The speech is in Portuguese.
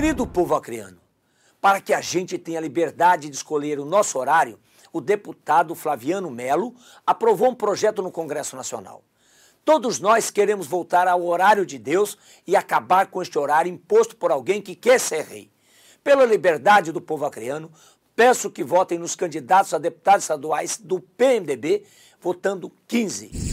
Querido povo acreano, para que a gente tenha liberdade de escolher o nosso horário, o deputado Flaviano Melo aprovou um projeto no Congresso Nacional. Todos nós queremos voltar ao horário de Deus e acabar com este horário imposto por alguém que quer ser rei. Pela liberdade do povo acreano, peço que votem nos candidatos a deputados estaduais do PMDB, votando 15.